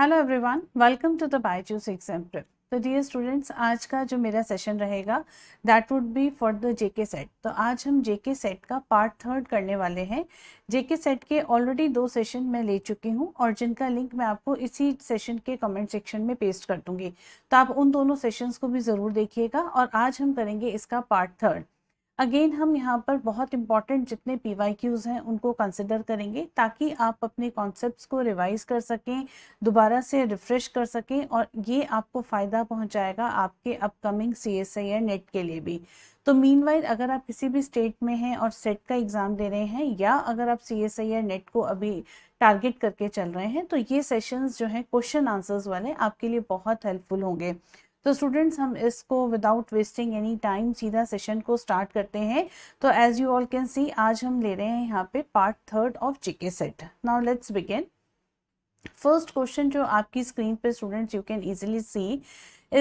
Hello everyone welcome to the Byju's exam prep तो dear students आज का जो मेरा सेशन रहेगा that would be for the JK SET तो आज हम जेके सेट का पार्ट थर्ड करने वाले हैं जेके सेट के ऑलरेडी दो सेशन मैं ले चुकी हूँ और जिनका लिंक मैं आपको इसी सेशन के कमेंट सेक्शन में पेस्ट कर दूंगी तो आप उन दोनों सेशंस को भी ज़रूर देखिएगा और आज हम करेंगे इसका पार्ट थर्ड अगेन हम यहाँ पर बहुत इंपॉर्टेंट जितने पी वाई क्यूज़ हैं उनको कंसिडर करेंगे ताकि आप अपने कॉन्सेप्ट को रिवाइज कर सकें दोबारा से रिफ्रेश कर सकें और ये आपको फ़ायदा पहुँचाएगा आपके अपकमिंग सी एस आई या नेट e के लिए भी तो मीन अगर आप किसी भी स्टेट में हैं और सेट का एग्ज़ाम दे रहे हैं या अगर आप सी एस आई या नेट e को अभी टारगेट करके चल रहे हैं तो ये सेशंस जो हैं क्वेश्चन आंसर्स वाले आपके लिए बहुत हेल्पफुल होंगे तो स्टूडेंट्स हम इसको विदाउट वेस्टिंग एनी टाइम सीधा सेशन को स्टार्ट करते हैं तो as you all can see आज हम ले रहे हैं यहाँ पे part third of GK set now let's begin first question जो आपकी स्क्रीन पे students you can easily see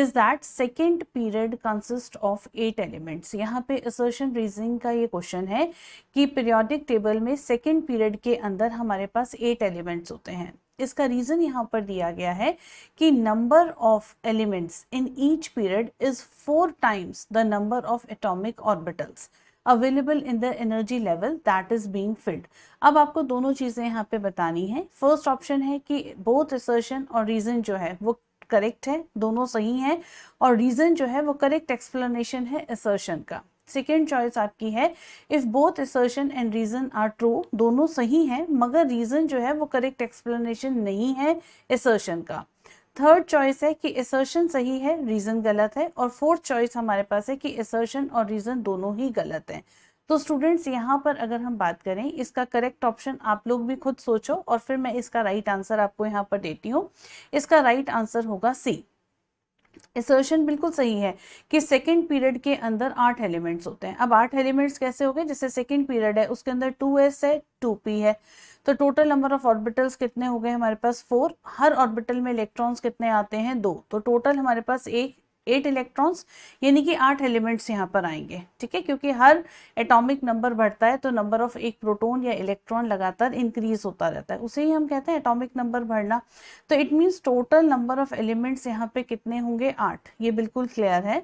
is that second period consist of eight elements यहाँ पे असर्शन रीजनिंग का ये क्वेश्चन है कि पीरियोडिक टेबल में सेकेंड पीरियड के अंदर हमारे पास एट एलिमेंट्स होते हैं इसका रीज़न यहाँ पर दिया गया है कि number of elements in each period is four times the number of atomic orbitals available in the energy level that is being filled अब आपको दोनों चीज़ें यहाँ पे बतानी है फर्स्ट ऑप्शन है कि बोथ रिसर्शन और रीज़न जो है वो करेक्ट है दोनों सही हैं और रीज़न जो है वो करेक्ट एक्सप्लेनेशन है असर्शन का सेकेंड चॉइस आपकी है if both assertion and reason are true दोनों सही हैं मगर रीज़न जो है वो करेक्ट एक्सप्लेनेशन नहीं है असर्शन का थर्ड चॉइस है कि एसर्शन सही है रीज़न गलत है और फोर्थ चॉइस हमारे पास है कि एसर्शन और रीज़न दोनों ही गलत हैं तो स्टूडेंट्स यहाँ पर अगर हम बात करें इसका करेक्ट ऑप्शन आप लोग भी खुद सोचो और फिर मैं इसका राइट right आंसर आपको यहाँ पर देती हूँ इसका राइट right आंसर होगा सी एसर्शन बिल्कुल सही है कि सेकेंड पीरियड के अंदर आठ एलिमेंट्स होते हैं अब आठ एलिमेंट्स कैसे हो गए जैसे सेकेंड पीरियड है उसके अंदर टू एस है टू पी है तो टोटल नंबर ऑफ ऑर्बिटल्स कितने हो गए हमारे पास फोर हर ऑर्बिटल में इलेक्ट्रॉन्स कितने आते हैं दो तो टोटल हमारे पास एक एट इलेक्ट्रॉन्स यानी कि आठ एलिमेंट्स यहाँ पर आएंगे ठीक है क्योंकि हर एटॉमिक नंबर बढ़ता है तो नंबर ऑफ एक प्रोटोन या इलेक्ट्रॉन लगातार इंक्रीज होता रहता है उसे ही हम कहते हैं एटॉमिक नंबर बढ़ना तो it means total number of elements यहाँ पे कितने होंगे आठ ये बिल्कुल क्लियर है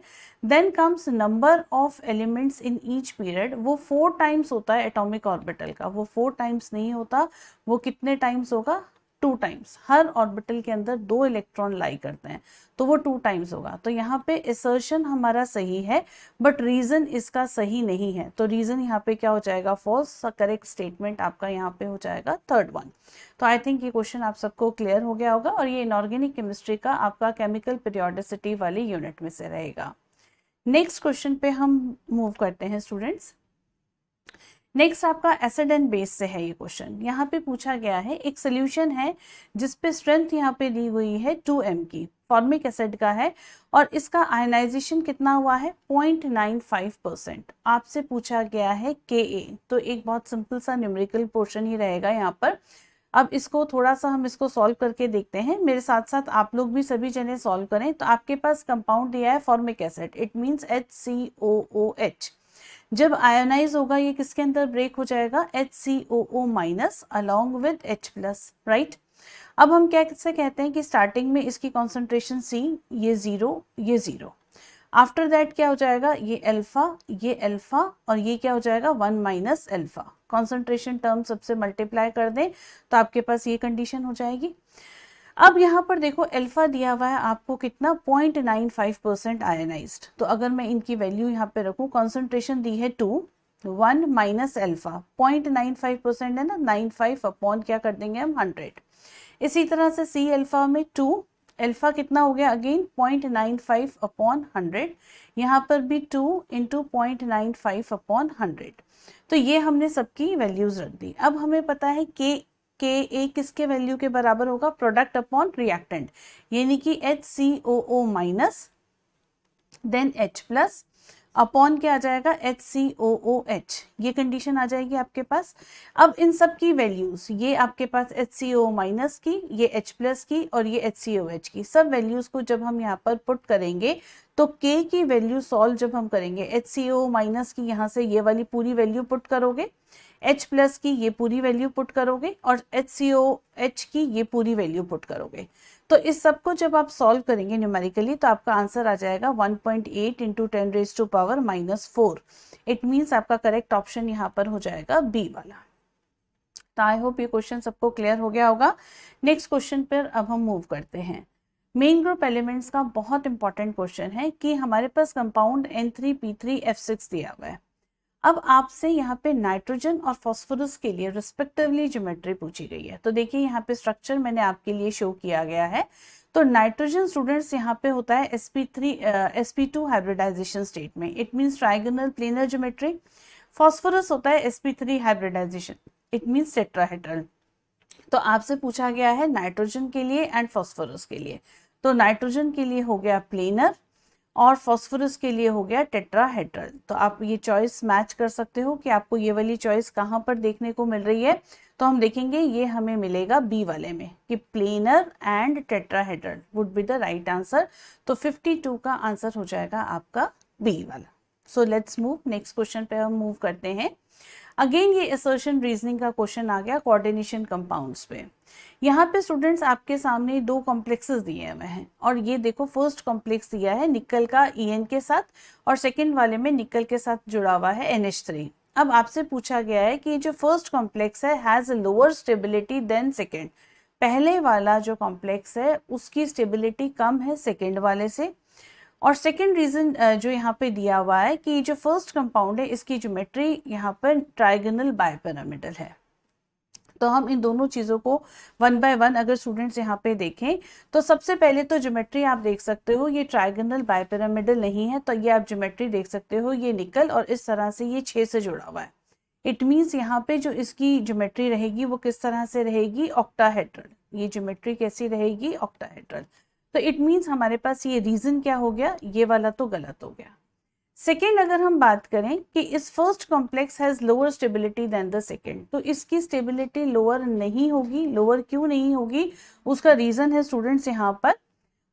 then comes number of elements in each period वो फोर टाइम्स होता है एटॉमिक ऑर्बिटल का वो फोर टाइम्स नहीं होता वो कितने टाइम्स होगा टू टाइम्स हर ऑर्बिटल के अंदर दो इलेक्ट्रॉन लाई करते हैं तो वो टू टाइम्स होगा तो यहाँ पे एसर्शन हमारा सही है बट रीजन इसका सही नहीं है तो रीजन यहाँ पे क्या हो जाएगा फॉल्स करेक्ट स्टेटमेंट आपका यहाँ पे हो जाएगा थर्ड वन तो आई थिंक ये क्वेश्चन आप सबको क्लियर हो गया होगा और ये इनऑर्गेनिक केमिस्ट्री का आपका केमिकल पीरियोडिसिटी वाले यूनिट में से रहेगा नेक्स्ट क्वेश्चन पे हम मूव करते हैं स्टूडेंट्स नेक्स्ट आपका एसिड एंड बेस से है ये क्वेश्चन यहाँ पे पूछा गया है एक सोल्यूशन है जिसपे स्ट्रेंथ यहाँ पे दी हुई है टू एम की फॉर्मिक एसिड का है और इसका आयनाइजेशन कितना हुआ है 0.95 परसेंट आपसे पूछा गया है के ए तो एक बहुत सिंपल सा न्यूमेरिकल पोर्शन ही रहेगा यहाँ पर अब इसको थोड़ा सा हम इसको सॉल्व करके देखते हैं मेरे साथ साथ आप लोग भी सभी जने सॉल्व करें तो आपके पास कंपाउंड दिया है formic acid it means H C O O H जब आयोनाइज होगा ये किसके अंदर ब्रेक हो जाएगा H C O O minus along with H plus right अब हम क्या किससे कहते हैं कि स्टार्टिंग में इसकी कॉन्सेंट्रेशन सी ये ज़ीरो ये ज़ीरो आफ्टर दैट क्या हो जाएगा ये अल्फा ये अल्फा और ये क्या हो जाएगा one minus alpha concentration term सबसे मल्टीप्लाई कर दें तो आपके पास ये कंडीशन हो जाएगी अब यहाँ पर देखो अल्फा दिया हुआ है आपको कितना point nine five percent ionized तो अगर मैं इनकी वैल्यू यहाँ पे रखू कॉन्सेंट्रेशन दी है two one minus alpha point nine five percent है ना नाइन फाइव अपॉन क्या कर देंगे हम हंड्रेड इसी तरह से सी एल्फा में टू एल्फा कितना हो गया again point nine five upon hundred यहाँ पर भी two into point nine five upon hundred तो ये हमने सबकी वैल्यूज रख दी अब हमें पता है के के ए किसके वैल्यू के बराबर होगा प्रोडक्ट अपॉन रिएक्टेंट यानी कि H C O O minus then H plus upon क्या आ जाएगा H C O O H ये कंडीशन आ जाएगी आपके पास अब इन सब की वैल्यूज ये आपके पास एच सी ओ माइनस की ये एच प्लस की और ये एच सी ओ एच की सब वैल्यूज को जब हम यहाँ पर पुट करेंगे तो के की वैल्यू सॉल्व जब हम करेंगे एच सी ओ माइनस की यहाँ से ये वाली पूरी वैल्यू पुट करोगे एच प्लस की ये पूरी वैल्यू पुट करोगे और एच सी ओ एच की ये पूरी वैल्यू पुट करोगे तो इस सब को जब आप सॉल्व करेंगे न्यूमेरिकली तो आपका आंसर आ जाएगा 1.8 point eight into ten raise to power minus four it means आपका करेक्ट ऑप्शन यहाँ पर हो जाएगा बी वाला तो आई होप ये क्वेश्चन सबको क्लियर हो गया होगा नेक्स्ट क्वेश्चन पर अब हम मूव करते हैं मेन ग्रुप एलिमेंट्स का बहुत इंपॉर्टेंट क्वेश्चन है कि हमारे पास compound N three P three F six दिया हुआ है अब आपसे यहाँ पे नाइट्रोजन और फॉस्फोरस के लिए रिस्पेक्टिवली ज्योमेट्री पूछी गई है तो देखिए यहाँ पे स्ट्रक्चर मैंने आपके लिए शो किया गया है तो नाइट्रोजन स्टूडेंट्स यहाँ पे होता है sp3 sp2 हाइब्रिडाइजेशन स्टेट में it means trigonal planar geometry phosphorus होता है sp3 hybridisation it means tetrahedral तो आपसे पूछा गया है नाइट्रोजन के लिए एंड फॉस्फोरस के लिए तो नाइट्रोजन के लिए हो गया प्लेनर और फॉस्फोरस के लिए हो गया टेट्राहेड्रल तो आप ये चॉइस मैच कर सकते हो कि आपको ये वाली चॉइस कहाँ पर देखने को मिल रही है तो हम देखेंगे ये हमें मिलेगा बी वाले में कि planar and tetrahedral would be the right answer तो 52 का आंसर हो जाएगा आपका बी वाला so let's move next question पे हम मूव करते हैं अगेन ये एसर्शन रीजनिंग का क्वेश्चन आ गया कोऑर्डिनेशन कंपाउंड्स पे यहाँ पे स्टूडेंट्स आपके सामने दो कॉम्प्लेक्सेस दिए हुए हैं और ये देखो फर्स्ट कॉम्प्लेक्स दिया है निकल का ई e के साथ और सेकेंड वाले में निकल के साथ जुड़ा हुआ है एन अब आपसे पूछा गया है कि जो फर्स्ट कॉम्प्लेक्स है has lower stability than second पहले वाला जो कॉम्प्लेक्स है उसकी स्टेबिलिटी कम है सेकेंड वाले से और सेकेंड रीज़न uh, जो यहाँ पे दिया हुआ है कि जो फर्स्ट कंपाउंड है इसकी ज्योमेट्री यहाँ पर ट्राइगनल बायपेरामिडल है तो हम इन दोनों चीज़ों को वन बाय वन अगर स्टूडेंट्स यहाँ पे देखें तो सबसे पहले तो ज्योमेट्री आप देख सकते हो ये ट्राइगनल बायपेरामिडल नहीं है तो ये आप ज्योमेट्री देख सकते हो ये निकल और इस तरह से ये छः से जुड़ा हुआ है इट मीन्स यहाँ पे जो इसकी ज्योमेट्री रहेगी वो किस तरह से रहेगी ऑक्टाहेड्रल ये ज्योमेट्री कैसी रहेगी ऑक्टाहेड्रल तो इट मीन्स हमारे पास ये रीज़न क्या हो गया ये वाला तो गलत हो गया सेकेंड अगर हम बात करें कि इस first complex has lower stability than the second तो इसकी स्टेबिलिटी लोअर नहीं होगी लोअर क्यों नहीं होगी उसका रीज़न है स्टूडेंट्स यहाँ पर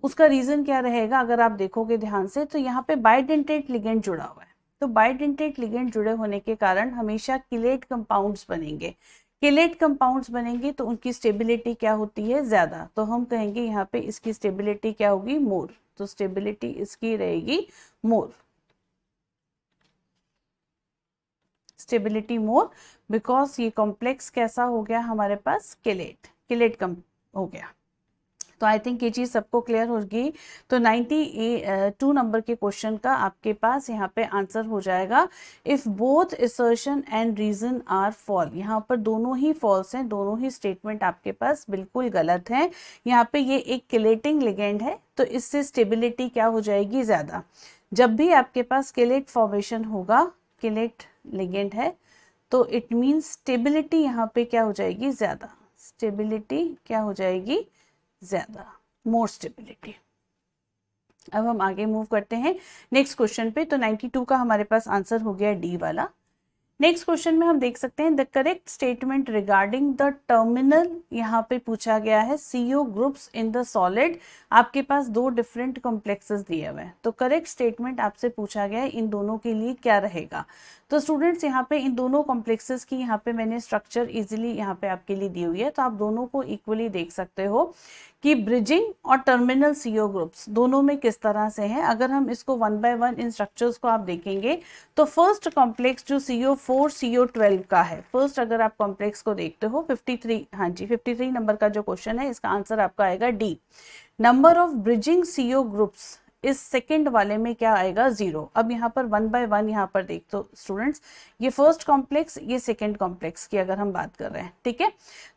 उसका रीज़न क्या रहेगा अगर आप देखोगे ध्यान से तो यहाँ पे बायोडेंटेट लिगेंड जुड़ा हुआ है तो बायोडेंटेट लिगेंड जुड़े होने के कारण हमेशा किलेट कंपाउंड्स बनेंगे केलेट कंपाउंड्स बनेंगे तो उनकी स्टेबिलिटी क्या होती है ज़्यादा तो हम कहेंगे यहाँ पे इसकी स्टेबिलिटी क्या होगी मोर तो स्टेबिलिटी इसकी रहेगी मोर स्टेबिलिटी मोर बिकॉज ये कॉम्प्लेक्स कैसा हो गया हमारे पास केलेट केलेट कम हो गया तो आई थिंक ये चीज़ सबको क्लियर होगी तो नाइनटी टू नंबर के क्वेश्चन का आपके पास यहाँ पे आंसर हो जाएगा if both assertion and reason are false यहाँ पर दोनों ही फॉल्स हैं दोनों ही स्टेटमेंट आपके पास बिल्कुल गलत हैं यहाँ पे ये एक किलेटिंग लिगेंड है तो इससे स्टेबिलिटी क्या हो जाएगी ज़्यादा जब भी आपके पास किलेट फॉर्मेशन होगा किलेट लिगेंड है तो इट मीन्स स्टेबिलिटी यहाँ पे क्या हो जाएगी ज़्यादा स्टेबिलिटी क्या हो जाएगी ज्यादा मोर स्टेबिलिटी अब हम आगे मूव करते हैं नेक्स्ट क्वेश्चन पे तो 92 का हमारे पास आंसर हो गया डी वाला नेक्स्ट क्वेश्चन में हम देख सकते हैं the correct statement regarding the terminal यहाँ पे पूछा गया है CO groups in the solid आपके पास दो डिफरेंट कॉम्प्लेक्सेस दिए हुए हैं तो करेक्ट स्टेटमेंट आपसे पूछा गया है इन दोनों के लिए क्या रहेगा तो स्टूडेंट्स यहाँ पे इन दोनों कॉम्प्लेक्सेस की यहाँ पे मैंने स्ट्रक्चर इजीली यहाँ पे आपके लिए दी हुई है तो आप दोनों को इक्वली देख सकते हो कि ब्रिजिंग और टर्मिनल सीओ ग्रुप्स दोनों में किस तरह से हैं अगर हम इसको वन बाय वन इन स्ट्रक्चर्स को आप देखेंगे तो फर्स्ट कॉम्प्लेक्स जो सीओ फोर सीओ ट्वेल्व का है फर्स्ट अगर आप कॉम्प्लेक्स को देखते हो फिफ्टी थ्री हाँ जी फिफ्टी थ्री नंबर का जो क्वेश्चन है इसका आंसर आपका आएगा D number of bridging CO groups इस सेकेंड वाले में क्या आएगा जीरो अब यहाँ पर वन बाय वन यहाँ पर देख दो तो, स्टूडेंट्स ये फर्स्ट कॉम्प्लेक्स ये सेकेंड कॉम्प्लेक्स की अगर हम बात कर रहे हैं ठीक है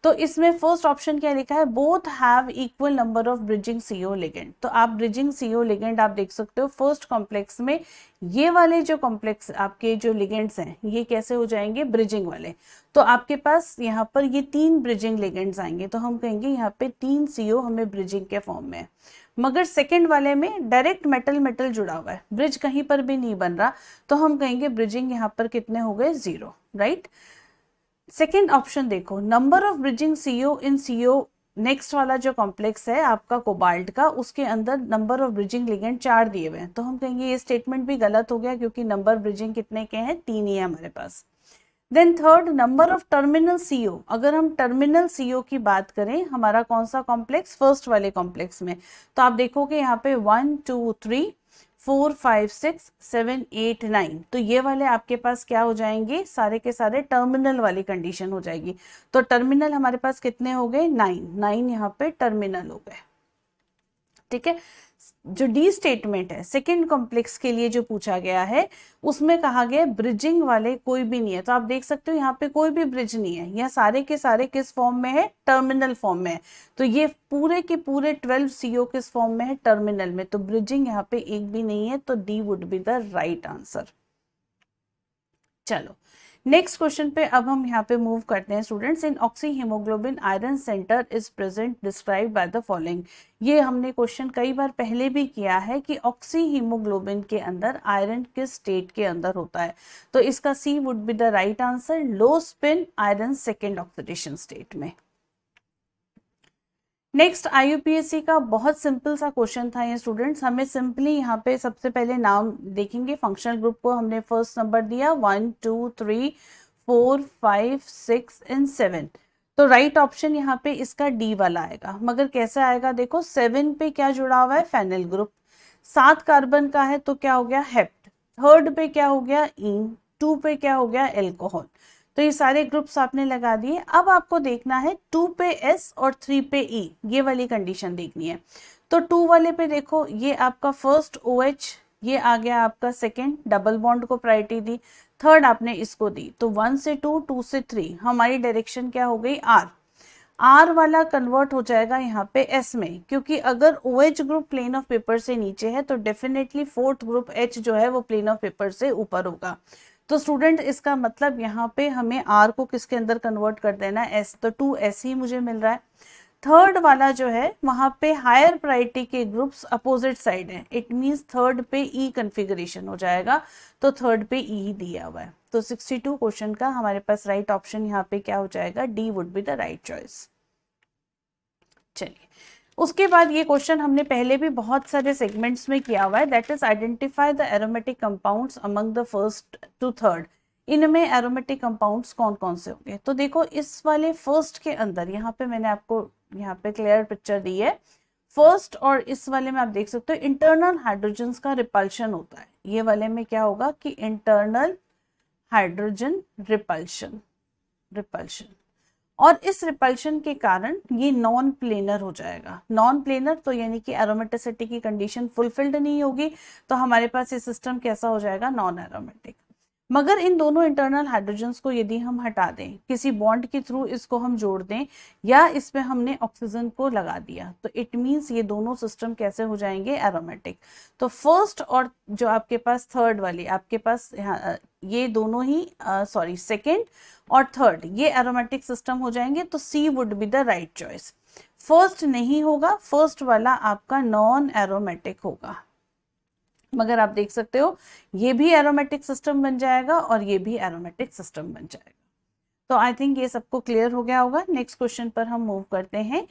तो इसमें फर्स्ट ऑप्शन क्या लिखा है both have equal number of bridging CO ligand तो आप ब्रिजिंग सीओ लिगेंड आप देख सकते हो फर्स्ट कॉम्प्लेक्स में ये वाले जो कॉम्प्लेक्स आपके जो लिगेंड्स हैं ये कैसे हो जाएंगे ब्रिजिंग वाले तो आपके पास यहाँ पर ये तीन ब्रिजिंग लिगेंड्स आएंगे तो हम कहेंगे यहाँ पे तीन सीओ हमें ब्रिजिंग के फॉर्म में है मगर सेकेंड वाले में डायरेक्ट मेटल मेटल जुड़ा हुआ है ब्रिज कहीं पर भी नहीं बन रहा तो हम कहेंगे ब्रिजिंग यहाँ पर कितने हो गए जीरो राइट सेकेंड ऑप्शन देखो number of bridging CO in CO next वाला जो कॉम्प्लेक्स है आपका कोबाल्ट का उसके अंदर नंबर ऑफ ब्रिजिंग लिगेंड चार दिए हुए हैं तो हम कहेंगे ये स्टेटमेंट भी गलत हो गया क्योंकि नंबर ब्रिजिंग कितने के हैं तीन ही है हमारे पास then third number of terminal CO अगर हम टर्मिनल सीओ की बात करें हमारा कौन सा कॉम्प्लेक्स फर्स्ट वाले कॉम्प्लेक्स में तो आप देखोगे यहाँ पे one two three four five six seven eight nine तो ये वाले आपके पास क्या हो जाएंगे सारे के सारे टर्मिनल वाली कंडीशन हो जाएगी तो टर्मिनल हमारे पास कितने हो गए नाइन नाइन यहाँ पे टर्मिनल हो गए ठीक है जो डी स्टेटमेंट है सेकेंड कॉम्प्लेक्स के लिए जो पूछा गया है उसमें कहा गया ब्रिजिंग वाले कोई भी नहीं है तो आप देख सकते हो यहाँ पे कोई भी ब्रिज नहीं है यह सारे के सारे किस फॉर्म में है टर्मिनल फॉर्म में है तो ये पूरे के पूरे ट्वेल्व सीओ किस फॉर्म में है टर्मिनल में तो ब्रिजिंग यहाँ पे एक भी नहीं है तो D would be the right answer चलो नेक्स्ट क्वेश्चन पे अब हम यहाँ पे मूव करते हैं students in oxyhaemoglobin iron centre is present describe by the following ये हमने क्वेश्चन कई बार पहले भी किया है कि ऑक्सी हीमोग्लोबिन के अंदर आयरन किस स्टेट के अंदर होता है तो इसका C would be the right answer low spin iron second oxidation state में नेक्स्ट आईयूपीएससी का बहुत सिंपल सा क्वेश्चन था ये स्टूडेंट्स हमें सिंपली यहाँ पे सबसे पहले नाम देखेंगे फंक्शनल ग्रुप को हमने फर्स्ट नंबर दिया one two three four five six and seven तो राइट right ऑप्शन यहाँ पे इसका डी वाला आएगा मगर कैसे आएगा देखो सेवन पे क्या जुड़ा हुआ है फेनल ग्रुप सात कार्बन का है तो क्या हो गया हेप्ट थर्ड पे क्या हो गया इन टू पे क्या हो गया एल्कोहल तो ये सारे ग्रुप्स आपने लगा दिए अब आपको देखना है टू पे एस और थ्री पे ई e, ये वाली कंडीशन देखनी है तो टू वाले पे देखो ये आपका फर्स्ट ओ OH, ये आ गया आपका सेकेंड डबल बॉन्ड को प्रायोरिटी दी थर्ड आपने इसको दी तो वन से टू टू से थ्री हमारी डायरेक्शन क्या हो गई आर आर वाला कन्वर्ट हो जाएगा यहाँ पे एस में क्योंकि अगर O OH group plane of paper से नीचे है तो डेफिनेटली फोर्थ ग्रुप एच जो है वो प्लेन ऑफ पेपर से ऊपर होगा तो स्टूडेंट इसका मतलब यहाँ पे हमें आर को किसके अंदर कन्वर्ट कर देना है एस तो टू एस ही मुझे मिल रहा है थर्ड वाला जो है वहां पे हायर प्रायोरिटी के ग्रुप्स अपोजिट साइड है इट मींस थर्ड पे ई e कन्फिगरेशन हो जाएगा तो थर्ड पे ई e ही दिया हुआ है तो 62 क्वेश्चन का हमारे पास राइट ऑप्शन यहाँ पे क्या हो जाएगा D would be the right choice चलिए उसके बाद ये क्वेश्चन हमने पहले भी बहुत सारे सेगमेंट्स में किया हुआ है that is identify the aromatic compounds among the first to third इनमें एरोमेटिक कंपाउंड्स कौन कौन से होंगे तो देखो इस वाले फर्स्ट के अंदर यहाँ पे मैंने आपको यहाँ पे क्लियर पिक्चर दी है फर्स्ट और इस वाले में आप देख सकते हो इंटरनल हाइड्रोजन का रिपल्शन होता है ये वाले में क्या होगा कि इंटरनल हाइड्रोजन रिपल्शन रिपल्शन और इस रिपल्शन के कारण ये नॉन प्लेनर हो जाएगा नॉन प्लेनर तो यानी कि एरोमेटिसिटी की कंडीशन फुलफिल्ड नहीं होगी तो हमारे पास ये सिस्टम कैसा हो जाएगा नॉन एरोमेटिक मगर इन दोनों इंटरनल हाइड्रोजन को यदि हम हटा दें किसी बॉन्ड के थ्रू इसको हम जोड़ दें या इसमें हमने ऑक्सीजन को लगा दिया तो इट मींस ये दोनों सिस्टम कैसे हो जाएंगे एरोमेटिक तो फर्स्ट और जो आपके पास थर्ड वाली आपके पास ये दोनों ही सॉरी सेकेंड और थर्ड ये एरोमेटिक सिस्टम हो जाएंगे तो C would be the right choice first नहीं होगा फर्स्ट वाला आपका नॉन एरोमेटिक होगा मगर आप देख सकते हो ये भी एरोमेटिक सिस्टम बन जाएगा और ये भी एरोमेटिक सिस्टम बन जाएगा तो आई थिंक ये सबको क्लियर हो गया होगा नेक्स्ट क्वेश्चन पर हम मूव करते हैं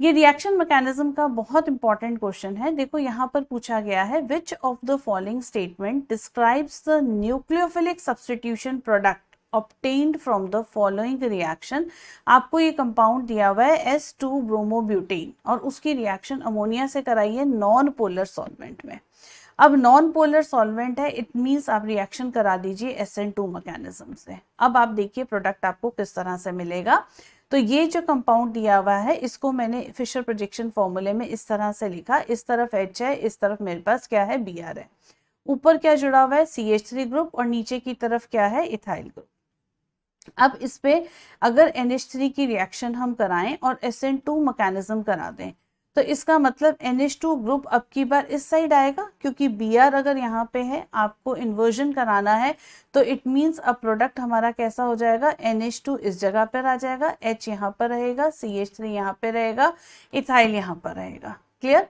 ये रिएक्शन मैकेनिज्म का बहुत इंपॉर्टेंट क्वेश्चन है देखो यहाँ पर पूछा गया है which of the following statement describes the nucleophilic substitution product obtained from the following reaction आपको ये कंपाउंड दिया हुआ है एस टू ब्रोमोब्यूटेन और उसकी रिएक्शन अमोनिया से कराई है नॉन पोलर सॉल्वेंट में अब नॉन पोलर सॉल्वेंट है इट मीन्स आप रिएक्शन करा दीजिए एस एन टू मैकेनिज्म से अब आप देखिए प्रोडक्ट आपको किस तरह से मिलेगा तो ये जो कंपाउंड दिया हुआ है इसको मैंने फिशर प्रोजेक्शन फॉर्मूले में इस तरह से लिखा इस तरफ एच है इस तरफ मेरे पास क्या है बी आर है ऊपर क्या जुड़ा हुआ है सी एच थ्री ग्रुप और नीचे की तरफ क्या है इथाइल ग्रुप अब इस पे अगर एन एच थ्री की रिएक्शन हम कराएं और एस एन टू मकैनिज्म करा दें तो इसका मतलब टू ग्रुप अब की बार इस साइड आएगा क्योंकि बी आर अगर यहाँ पे है आपको इन्वर्जन कराना है तो इट मीन्स अब प्रोडक्ट हमारा कैसा हो जाएगा एन एच टू इस जगह पर आ जाएगा एच यहाँ पर रहेगा सी एच थ्री यहाँ पर रहेगा इथाइल यहाँ पर रहेगा क्लियर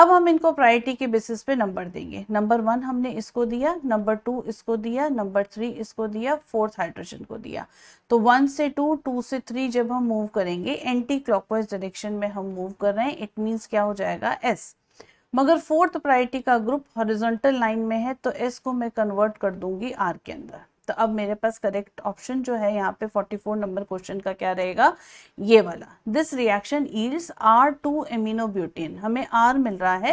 अब हम इनको प्रायोरिटी के बेसिस पे नंबर देंगे नंबर वन हमने इसको दिया नंबर टू इसको दिया नंबर थ्री इसको दिया फोर्थ हाइड्रोजन को दिया तो वन से टू टू से थ्री जब हम मूव करेंगे एंटी क्लॉकवाइज डायरेक्शन में हम मूव कर रहे हैं इट मीन्स क्या हो जाएगा एस मगर फोर्थ प्रायोरिटी का ग्रुप हॉरिजॉन्टल लाइन में है तो एस को मैं कन्वर्ट कर दूंगी आर के अंदर तो अब मेरे पास करेक्ट ऑप्शन जो है यहाँ पे 44 नंबर क्वेश्चन का क्या रहेगा ये वाला this reaction yields R two aminobutane हमें आर मिल रहा है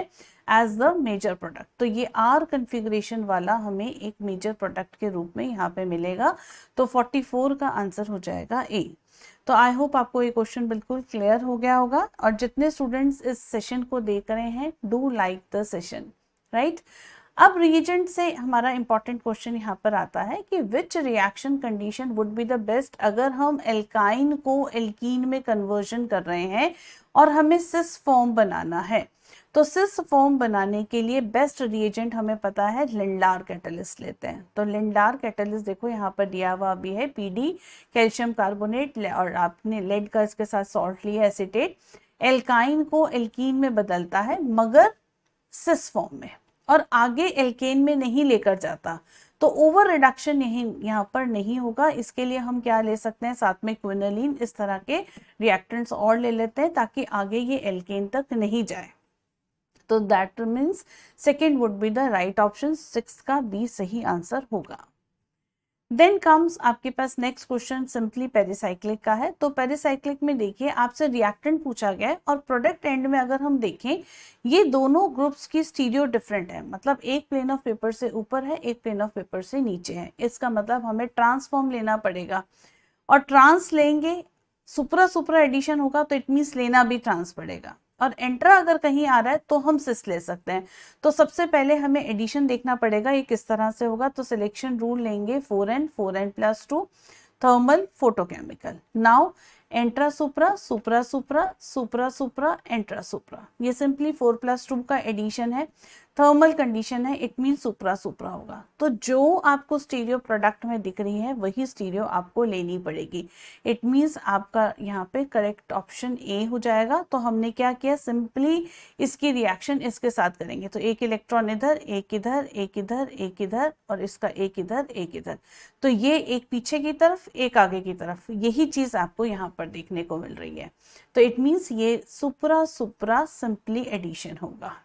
एज द मेजर प्रोडक्ट तो ये आर कन्फिग्रेशन वाला हमें एक मेजर प्रोडक्ट के रूप में यहाँ पे मिलेगा तो 44 का आंसर हो जाएगा ए तो आई होप आपको ये क्वेश्चन बिल्कुल क्लियर हो गया होगा और जितने स्टूडेंट्स इस सेशन को देख रहे हैं do like the session right अब रिएजेंट से हमारा इंपॉर्टेंट क्वेश्चन यहाँ पर आता है कि which reaction condition would be the best अगर हम एल्काइन को एल्कीन में कन्वर्जन कर रहे हैं और हमें सिस फॉर्म बनाना है तो सिस फॉर्म बनाने के लिए बेस्ट रिएजेंट हमें पता है लिंडार कैटलिस्ट लेते हैं तो लिंडार कैटलिस्ट देखो यहाँ पर दिया हुआ भी है पीडी कैल्शियम कार्बोनेट और आपने लेड का इसके साथ सॉल्ट लिया एसिटेट एल्काइन को एल्कीन में बदलता है मगर सिस फॉर्म में और आगे एल्केन में नहीं लेकर जाता तो ओवर रिडक्शन यहीं यहाँ पर नहीं होगा इसके लिए हम क्या ले सकते हैं साथ में क्विनलिन इस तरह के रिएक्टेंट्स और ले लेते हैं ताकि आगे ये एल्केन तक नहीं जाए तो that means second would be the right option six का बी सही आंसर होगा देन कम्स आपके पास नेक्स्ट क्वेश्चन सिंपली पेरिसाइक्लिक का है तो पेरिसाइक्लिक में देखिए आपसे रिएक्टेंट पूछा गया है और प्रोडक्ट एंड में अगर हम देखें ये दोनों ग्रुप्स की स्टीरियो डिफरेंट है मतलब एक प्लेन ऑफ पेपर से ऊपर है एक प्लेन ऑफ पेपर से नीचे है इसका मतलब हमें ट्रांसफॉर्म लेना पड़ेगा और ट्रांस लेंगे सुपरा सुपरा एडिशन होगा तो इट मीन्स लेना भी ट्रांस पड़ेगा और एंट्रा अगर कहीं आ रहा है तो हम सिस ले सकते हैं तो सबसे पहले हमें एडिशन देखना पड़ेगा ये किस तरह से होगा तो सिलेक्शन रूल लेंगे four N four N plus two thermal photochemical now antara supra supra supra supra supra antara supra ये सिंपली फोर प्लस टू का एडिशन है थर्मल कंडीशन है इट मीन सुपरा सुपरा होगा तो जो आपको स्टीरियो प्रोडक्ट में दिख रही है वही स्टीरियो आपको लेनी पड़ेगी इट मीन्स आपका यहाँ पे करेक्ट ऑप्शन ए हो जाएगा तो हमने क्या किया सिंपली इसकी रिएक्शन इसके साथ करेंगे तो एक इलेक्ट्रॉन इधर एक इधर एक इधर एक इधर और इसका एक इधर एक इधर तो ये एक पीछे की तरफ एक आगे की तरफ यही चीज आपको यहाँ पर देखने को मिल रही है तो इट मीन्स ये सुपरा सुपरा सिंपली एडिशन होगा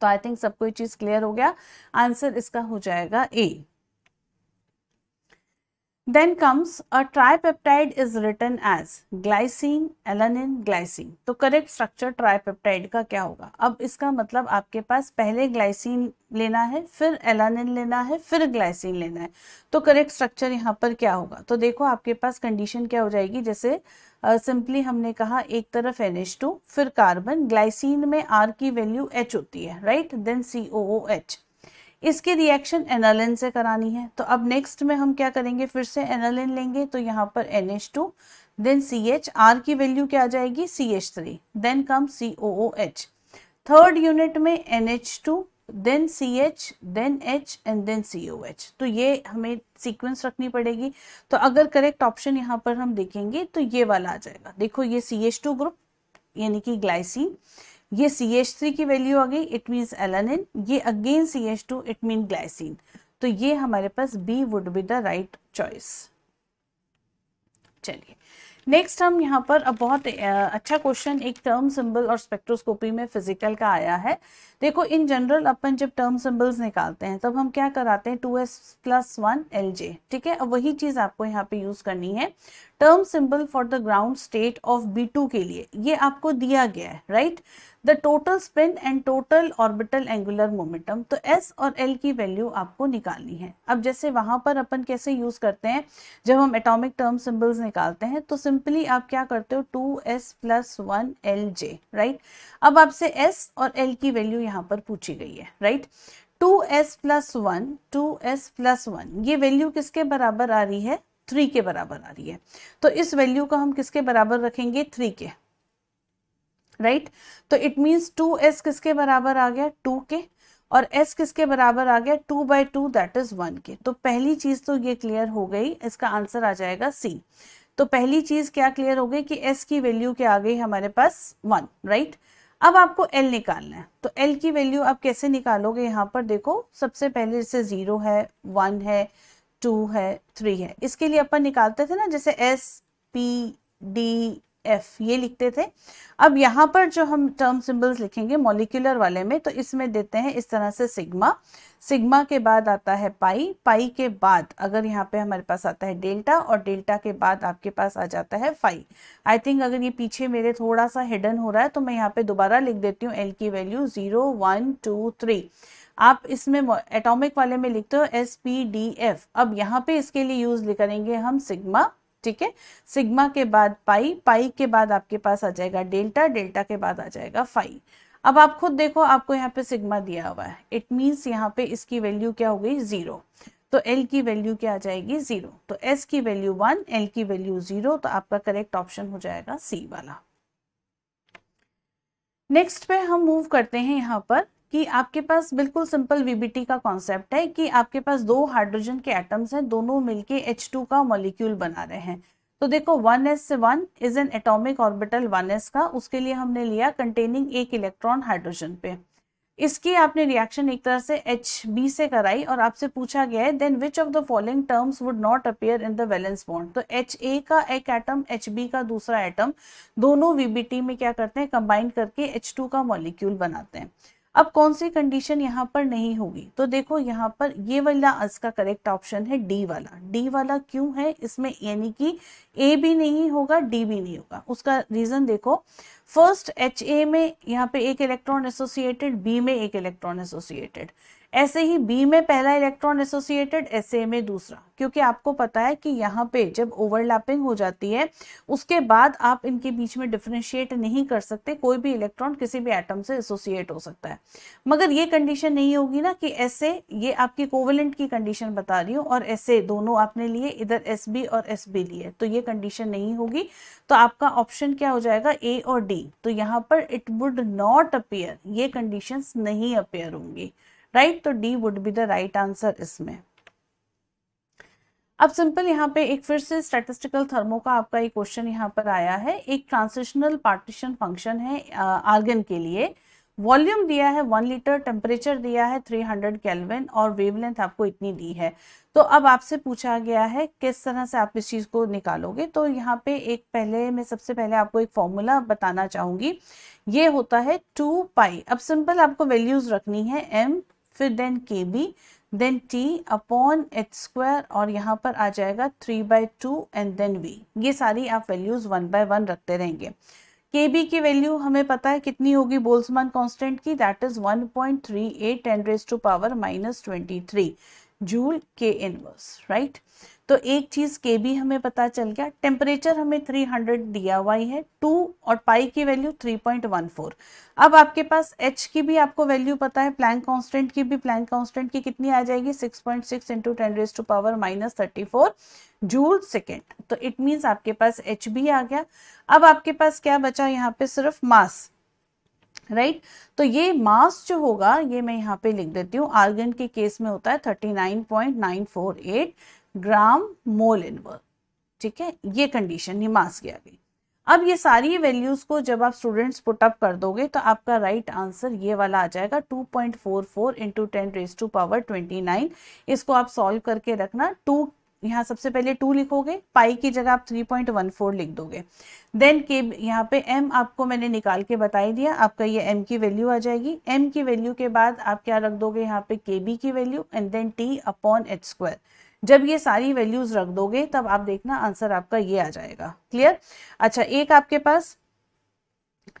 तो आई थिंक सबको ये चीज क्लियर हो गया आंसर इसका हो जाएगा A then comes a tripeptide is written as glycine alanine glycine तो करेक्ट स्ट्रक्चर ट्राइपेप्टाइड का क्या होगा अब इसका मतलब आपके पास पहले ग्लाइसिन लेना है फिर एलानिन लेना है फिर ग्लाइसिन लेना है तो करेक्ट स्ट्रक्चर यहाँ पर क्या होगा तो देखो आपके पास कंडीशन क्या हो जाएगी जैसे सिंपली uh, हमने कहा एक तरफ टू फिर कार्बन ग्लाइसिन में आर की वैल्यू एच होती है right then C O H इसकी रिएक्शन एनालिन से करानी है तो अब नेक्स्ट में हम क्या करेंगे फिर से एनालिन लेंगे तो यहाँ पर N H two then C H R की वैल्यू क्या आ जाएगी C H three then come C O H third unit में N H two then C H then H and then C O H तो ये हमें sequence रखनी पड़ेगी तो अगर करेक्ट ऑप्शन यहाँ पर हम देखेंगे तो ये वाला आ जाएगा देखो ये सी एच टू ग्रुप यानी कि ग्लाइसिन ये सी एच थ्री की वैल्यू आ गई इट मीन्स एलानिन ये again C H two it mean glycine तो ये हमारे पास B would be the right choice चलिए नेक्स्ट हम यहाँ पर अब बहुत अच्छा क्वेश्चन एक टर्म सिंबल और स्पेक्ट्रोस्कोपी में फिजिकल का आया है देखो इन जनरल अपन जब टर्म सिंबल्स निकालते हैं तब हम क्या कराते हैं two S plus one L J ठीक है अब वही चीज़ आपको यहाँ पे यूज़ करनी है term symbol for the ground state of two के लिए ये आपको दिया गया है right the total spin and total orbital angular momentum तो एस और एल की वैल्यू आपको निकालनी है अब जैसे वहां पर अपन कैसे यूज करते हैं जब हम एटॉमिक टर्म सिंबल्स निकालते हैं तो सिंपली आप क्या करते हो two S plus one L J right अब आपसे एस और एल की वैल्यू यहाँ पर पूछी गई है right two S plus one two S plus one ये वैल्यू किसके बराबर आ रही है थ्री के बराबर आ रही है तो इस वैल्यू को हम किसके बराबर रखेंगे थ्री के राइट right? तो इट मीन्स टू एस किसके बराबर आ गया टू के और s किसके बराबर आ गया two by two that is one के तो पहली चीज तो ये क्लियर हो गई इसका आंसर आ जाएगा c तो पहली चीज क्या क्लियर हो गई कि s की वैल्यू क्या आ गई हमारे पास वन राइट right? अब आपको l निकालना है तो l की वैल्यू आप कैसे निकालोगे यहाँ पर देखो सबसे पहले जैसे जीरो है वन है टू है थ्री है इसके लिए अपन निकालते थे ना जैसे एस पी डी एफ ये लिखते थे अब यहाँ पर जो हम टर्म सिंबल्स लिखेंगे मोलिकुलर वाले में तो इसमें देते हैं इस तरह से सिग्मा सिग्मा के बाद आता है पाई पाई के बाद अगर यहाँ पे हमारे पास आता है डेल्टा और डेल्टा के बाद आपके पास आ जाता है फाई आई थिंक अगर ये पीछे मेरे थोड़ा सा हिडन हो रहा है तो मैं यहाँ पे दोबारा लिख देती हूँ एल की value zero one two three आप इसमें एटॉमिक वाले में लिखते हो एस पी डी एफ अब यहाँ पे इसके लिए यूज करेंगे हम सिग्मा ठीक है सिग्मा के बाद पाई पाई के बाद आपके पास आ जाएगा डेल्टा डेल्टा के बाद आ जाएगा फाई अब आप खुद देखो आपको यहाँ पे सिग्मा दिया हुआ है इट मीन्स यहाँ पे इसकी वैल्यू क्या हो गई जीरो तो एल की वैल्यू क्या आ जाएगी जीरो तो एस की वैल्यू वन एल की वैल्यू जीरो तो आपका करेक्ट ऑप्शन हो जाएगा सी वाला नेक्स्ट पे हम मूव करते हैं यहाँ पर कि आपके पास बिल्कुल सिंपल वीबीटी का कॉन्सेप्ट है कि आपके पास दो हाइड्रोजन के एटम्स हैं दोनों मिलके टू का मॉलिक्यूल बना रहे हैं तो देखो वन एस से one is an atomic orbital S का उसके लिए हमने लिया कंटेनिंग एक इलेक्ट्रॉन हाइड्रोजन पे इसकी आपने रिएक्शन एक तरह से एच बी से कराई और आपसे पूछा गया है then which of the following terms would not appear in the valence bond तो एच ए का एक एटम एच बी का दूसरा एटम दोनों वीबीटी में क्या करते हैं कंबाइन करके एच टू का मॉलिक्यूल बनाते हैं अब कौन सी कंडीशन यहाँ पर नहीं होगी तो देखो यहाँ पर ये वाला का करेक्ट ऑप्शन है डी वाला डी वाला क्यों है इसमें यानी कि ए भी नहीं होगा डी भी नहीं होगा उसका रीजन देखो फर्स्ट एच ए में यहाँ पे एक इलेक्ट्रॉन एसोसिएटेड बी में एक इलेक्ट्रॉन एसोसिएटेड ऐसे ही बी में पहला इलेक्ट्रॉन एसोसिएटेड एस ए में दूसरा क्योंकि आपको पता है कि यहाँ पे जब ओवरलैपिंग हो जाती है उसके बाद आप इनके बीच में डिफ्रेंशिएट नहीं कर सकते कोई भी इलेक्ट्रॉन किसी भी एटम से एसोसिएट हो सकता है मगर ये कंडीशन नहीं होगी ना कि एस ए ये आपकी कोवलेंट की कंडीशन बता रही हूँ और एस ए दोनों आपने लिए इधर एस बी और एस बी लिए तो ये कंडीशन नहीं होगी तो आपका ऑप्शन क्या हो जाएगा ए और डी तो यहाँ पर इट वुड नॉट अपेयर ये कंडीशन नहीं अपेयर होंगी राइट तो D would be the right answer इसमें अब सिंपल यहाँ पे एक फिर से स्टैटिस्टिकल थर्मो का आपका एक क्वेश्चन यहाँ पर आया है एक ट्रांसिशनल पार्टीशन फंक्शन है आर्गन के लिए वॉल्यूम दिया है वन लीटर टेम्परेचर दिया है थ्री हंड्रेड कैलविन और वेवलेंथ आपको इतनी दी है तो अब आपसे पूछा गया है किस तरह से आप इस चीज़ को निकालोगे तो यहाँ पे एक पहले मैं सबसे पहले आपको एक फॉर्मूला बताना चाहूंगी ये होता है टू पाई अब सिंपल आपको वैल्यूज़ रखनी है एम फिर then K B then T upon H square और यहाँ पर आ जाएगा three by two and then V ये सारी आप वैल्यूज वन बाय वन रखते रहेंगे के बी की वैल्यू हमें पता है कितनी होगी बोल्समान कांस्टेंट की that is one point three eight and raise to power minus twenty three joule K inverse right तो एक चीज़ के भी हमें पता चल गया टेम्परेचर हमें 300 दिया हुआ है टू और पाई की वैल्यू 3.14 अब आपके पास एच की भी आपको वैल्यू पता है प्लैंक कांस्टेंट की भी प्लैंक कांस्टेंट की कितनी आ जाएगी 6.6 point six into ten raise to power minus thirty four joule second तो इट मीन्स आपके पास एच भी आ गया अब आपके पास क्या बचा यहाँ पे सिर्फ मास राइट right? तो ये मास जो होगा ये मैं यहाँ पे लिख देती हूँ आर्गन के केस में होता है thirty nine nine point four eight gram mole inverse ठीक है ये कंडीशन निमास की आ गई अब ये सारी वैल्यूज को जब आप स्टूडेंट्स पुटअप कर दोगे तो आपका राइट right आंसर ये वाला आ जाएगा 2.44 point four four into ten raise to power twenty इसको आप सॉल्व करके रखना टू यहाँ सबसे पहले टू लिखोगे पाई की जगह आप थ्री पॉइंट वन फोर लिख दोगे देन के यहाँ पे एम आपको मैंने निकाल के बताई दिया आपका ये एम की वैल्यू आ जाएगी एम की वैल्यू के बाद आप क्या रख दोगे यहाँ पे के बी की value and then T upon H square जब ये सारी वैल्यूज रख दोगे तब आप देखना आंसर आपका ये आ जाएगा क्लियर अच्छा एक आपके पास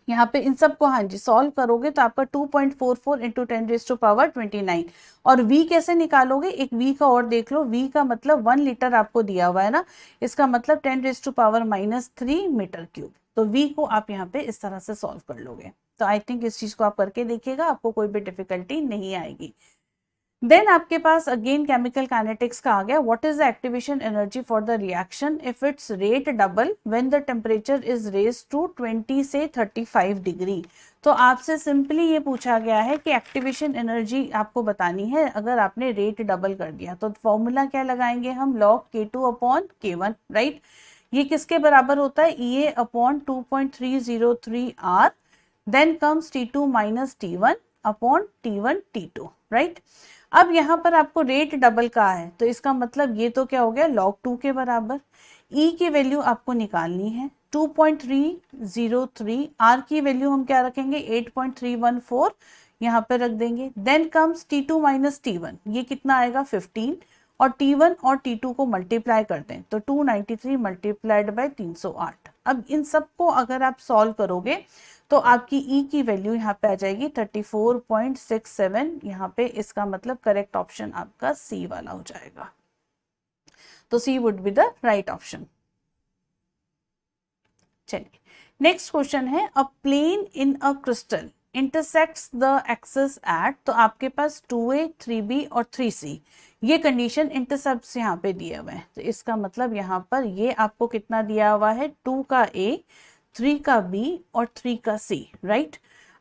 यहाँ पे इन सबको हाँ जी सॉल्व करोगे तो आपका 2.44 point four four into ten raise to power 29 और वी कैसे निकालोगे एक वी का और देख लो वी का मतलब वन लीटर आपको दिया हुआ है ना इसका मतलब ten raise to power minus three metre cube तो वी को आप यहाँ पे इस तरह से सॉल्व कर लोगे तो आई थिंक इस चीज को आप करके देखिएगा आपको कोई भी डिफिकल्टी नहीं आएगी देन आपके पास अगेन केमिकल काइनेटिक्स का आ गया what is the activation energy for the reaction if it's rate double when the temperature is raise to 20 से 35 डिग्री तो आपसे सिंपली ये पूछा गया है कि एक्टिवेशन एनर्जी आपको बतानी है अगर आपने रेट डबल कर दिया तो फॉर्मूला क्या लगाएंगे हम log K two upon K one right ये किसके बराबर होता है E A upon two point three zero three R then comes T two minus T one upon T one T two right अब यहाँ पर आपको रेट डबल का है तो इसका मतलब ये तो क्या हो गया लॉग टू के बराबर ई e की वैल्यू आपको निकालनी है 2.303 आर की वैल्यू हम क्या रखेंगे 8.314 यहाँ पर रख देंगे then comes T two minus T one ये कितना आएगा 15 और टी वन और टी टू को मल्टीप्लाई कर दें तो 293 नाइन्टी थ्री मल्टीप्लाइड बाई तीन सौ आठ अब इन सबको अगर आप सॉल्व करोगे तो आपकी ई e की वैल्यू यहाँ पे आ जाएगी 34.67 यहाँ पे इसका मतलब करेक्ट ऑप्शन आपका सी वाला हो जाएगा तो C would be the right option चलिए नेक्स्ट क्वेश्चन है a plane in a crystal intersect the axes at तो आपके पास टू ए थ्री बी और थ्री सी ये कंडीशन इंटरसेप्ट यहाँ पे दिए हुए हैं तो इसका मतलब यहाँ पर ये आपको कितना दिया हुआ है टू का ए थ्री का बी और थ्री का सी राइट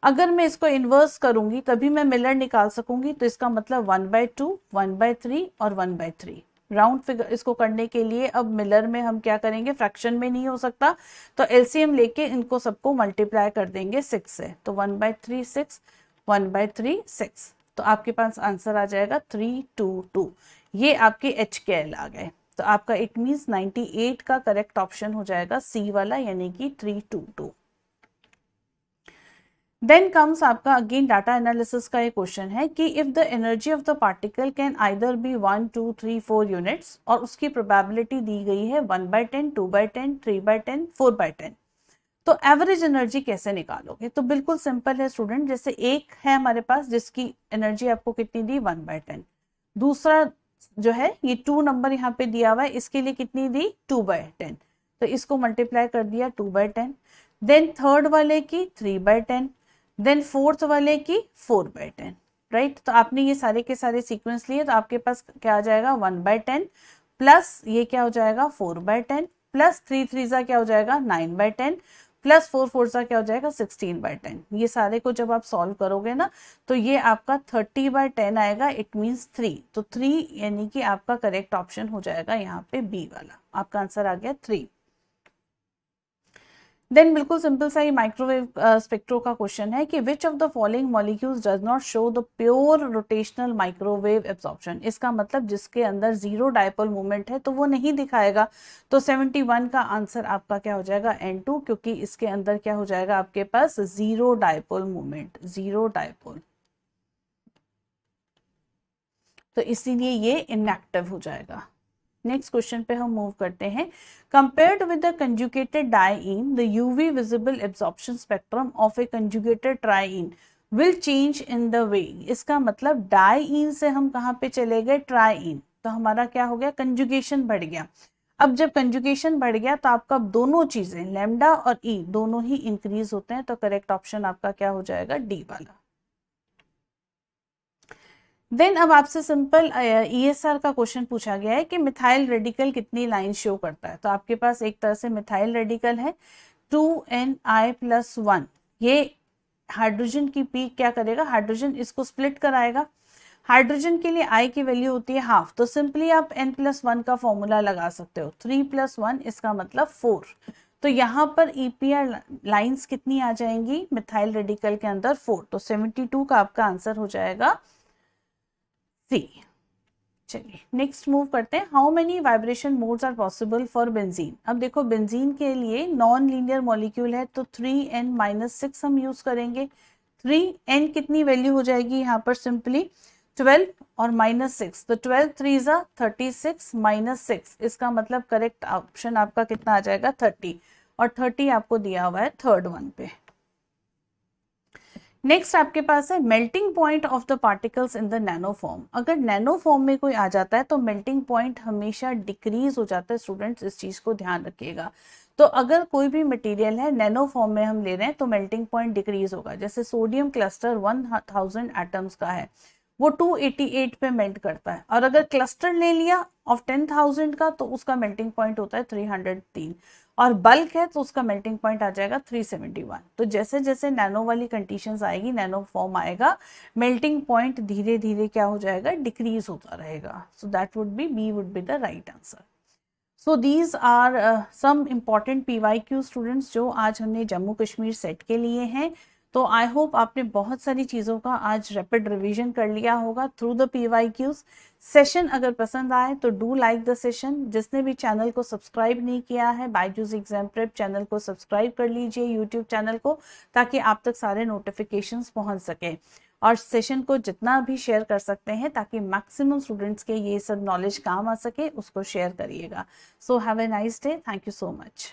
अगर मैं इसको इन्वर्स करूंगी तभी मैं मिलर निकाल सकूंगी तो इसका मतलब one by two one by three और one by three round figure इसको करने के लिए अब मिलर में हम क्या करेंगे फ्रैक्शन में नहीं हो सकता तो एलसीएम लेके इनको सबको मल्टीप्लाई कर देंगे सिक्स से तो one by three six one by three six तो आपके पास आंसर आ जाएगा थ्री टू टू ये आपके एच के एल आ गए तो आपका इट मीन नाइनटी एट का करेक्ट ऑप्शन हो जाएगा सी वाला यानी कि three two two then comes आपका अगेन डाटा एनालिसिस का ये क्वेश्चन है कि if the energy of the particle can either be one two three four units और उसकी प्रोबेबिलिटी दी गई है one by ten two by ten three by ten four by ten तो एवरेज एनर्जी कैसे निकालोगे तो बिल्कुल सिंपल है स्टूडेंट जैसे एक है हमारे पास जिसकी एनर्जी आपको कितनी दी वन बाय टेन दूसरा जो है ये टू नंबर यहाँ पे दिया हुआ है इसके लिए कितनी दी टू बाय टेन तो इसको मल्टीप्लाई कर दिया two by ten then third वाले की three by ten then fourth वाले की फोर बाय टेन राइट तो आपने ये सारे के सारे सीक्वेंस लिए तो आपके पास क्या आ जाएगा वन बाय टेन प्लस ये क्या हो जाएगा four by ten plus three three जा क्या हो जाएगा nine by ten plus four four सा क्या हो जाएगा सिक्सटीन बाय टेन ये सारे को जब आप सॉल्व करोगे ना तो ये आपका थर्टी बाय टेन आएगा इट मीन्स थ्री तो थ्री यानी कि आपका करेक्ट ऑप्शन हो जाएगा यहाँ पे बी वाला आपका आंसर आ गया थ्री देन बिल्कुल सिंपल सा ये माइक्रोवेव स्पेक्ट्रो uh, का क्वेश्चन है कि which of the following molecules does not show the pure rotational microwave absorption इसका मतलब जिसके अंदर जीरो डायपोल मूवमेंट है तो वो नहीं दिखाएगा तो 71 का आंसर आपका क्या हो जाएगा N2 क्योंकि इसके अंदर क्या हो जाएगा आपके पास zero dipole movement zero dipole तो इसीलिए ये इनएक्टिव हो जाएगा नेक्स्ट क्वेश्चन पे हम मूव करते हैं compared with the conjugated diene the UV visible absorption spectrum of a conjugated triene will change in the way इसका मतलब डाईन से हम कहाँ पे चले गए ट्राईन तो हमारा क्या हो गया कंजुगेशन बढ़ गया अब जब कंजुगेशन बढ़ गया तो आपका दोनों चीजें लेमडा और ई e, दोनों ही इंक्रीज होते हैं तो करेक्ट ऑप्शन आपका क्या हो जाएगा डी वाला देन अब आपसे सिंपल ईएसआर e का क्वेश्चन पूछा गया है कि मिथाइल रेडिकल कितनी लाइन शो करता है तो आपके पास एक तरह से मिथाइल रेडिकल है two n I plus one ये हाइड्रोजन की पीक क्या करेगा हाइड्रोजन इसको स्प्लिट कराएगा हाइड्रोजन के लिए आई की वैल्यू होती है हाफ तो सिंपली आप एन प्लस वन का फॉर्मूला लगा सकते हो थ्री प्लस वन इसका मतलब फोर तो यहाँ पर ईपीआर e लाइंस कितनी आ जाएंगी मिथाइल रेडिकल के अंदर फोर तो सेवेंटी टू का आपका आंसर हो जाएगा सी चलिए नेक्स्ट मूव करते हैं how many vibration modes are possible for benzene अब देखो बेंजीन के लिए नॉन लीनियर मॉलिक्यूल है तो थ्री एन माइनस सिक्स हम यूज करेंगे थ्री एन कितनी वैल्यू हो जाएगी यहाँ पर सिंपली ट्वेल्व और माइनस सिक्स तो ट्वेल्व थ्री ज़ा थर्टी सिक्स माइनस सिक्स इसका मतलब करेक्ट ऑप्शन आपका कितना आ जाएगा थर्टी और थर्टी आपको दिया हुआ है थर्ड वन पे नेक्स्ट आपके पास है melting point of the particles in the nano form अगर नैनो फॉर्म में कोई आ जाता है तो मेल्टिंग पॉइंट हमेशा डिक्रीज हो जाता है स्टूडेंट्स इस चीज़ को ध्यान रखिएगा तो अगर कोई भी मटेरियल है नैनो फॉर्म में हम ले रहे हैं तो मेल्टिंग पॉइंट डिक्रीज होगा जैसे sodium cluster one thousand atoms का है वो 288 पे मेल्ट करता है और अगर क्लस्टर ले लिया ऑफ 10,000 का तो उसका मेल्टिंग पॉइंट होता है 303 और बल्क है तो उसका मेल्टिंग पॉइंट आ जाएगा 371 तो जैसे जैसे नैनो वाली कंडीशंस आएगी नैनो फॉर्म आएगा मेल्टिंग पॉइंट धीरे धीरे क्या हो जाएगा डिक्रीज होता रहेगा so that would be be would be the right answer so these are some important P Y Q students जो आज हमने जम्मू कश्मीर सेट के लिए हैं तो आई होप आपने बहुत सारी चीज़ों का आज रैपिड रिवीजन कर लिया होगा through the P Y Qs session अगर पसंद आए तो डू लाइक द सेशन जिसने भी चैनल को सब्सक्राइब नहीं किया है बायजूज एग्जाम प्रेप चैनल को सब्सक्राइब कर लीजिए यूट्यूब चैनल को ताकि आप तक सारे नोटिफिकेशन पहुंच सकें और सेशन को जितना भी शेयर कर सकते हैं ताकि मैक्सिमम स्टूडेंट्स के ये सब नॉलेज काम आ सके उसको शेयर करिएगा so have a nice day thank you so much